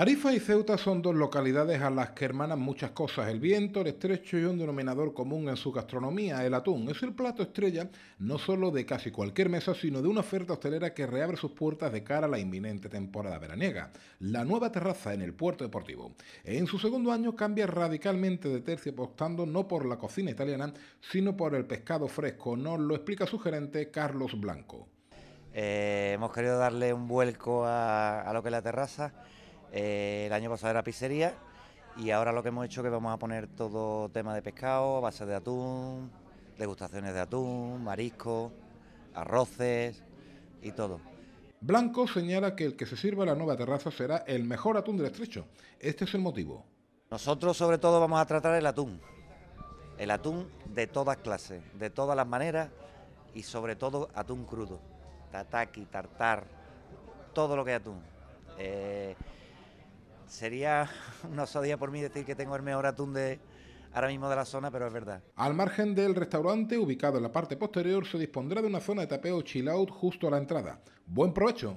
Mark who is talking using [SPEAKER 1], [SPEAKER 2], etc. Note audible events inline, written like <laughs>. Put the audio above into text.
[SPEAKER 1] Tarifa y Ceuta son dos localidades a las que hermanan muchas cosas, el viento, el estrecho y un denominador común en su gastronomía, el atún. Es el plato estrella no solo de casi cualquier mesa, sino de una oferta hostelera que reabre sus puertas de cara a la inminente temporada veraniega, la nueva terraza en el puerto deportivo. En su segundo año cambia radicalmente de tercio apostando no por la cocina italiana, sino por el pescado fresco, nos lo explica su gerente Carlos Blanco.
[SPEAKER 2] Eh, hemos querido darle un vuelco a, a lo que es la terraza eh, el año pasado era pizzería y ahora lo que hemos hecho es que vamos a poner todo
[SPEAKER 3] tema de pescado, base de atún, degustaciones de atún, marisco, arroces y todo. Blanco señala que el que se sirva la nueva terraza será el mejor atún del estrecho. Este es el motivo. Nosotros sobre todo vamos a tratar el atún. El atún de todas clases, de todas las maneras y sobre
[SPEAKER 2] todo atún crudo. Tataki, tartar, todo lo que es atún. Eh, sería <laughs> una osadía por mí decir que tengo el mejor atún de, ahora mismo de la zona, pero es verdad.
[SPEAKER 1] Al margen del restaurante, ubicado en la parte posterior, se dispondrá de una zona de tapeo chill out justo a la entrada. ¡Buen provecho!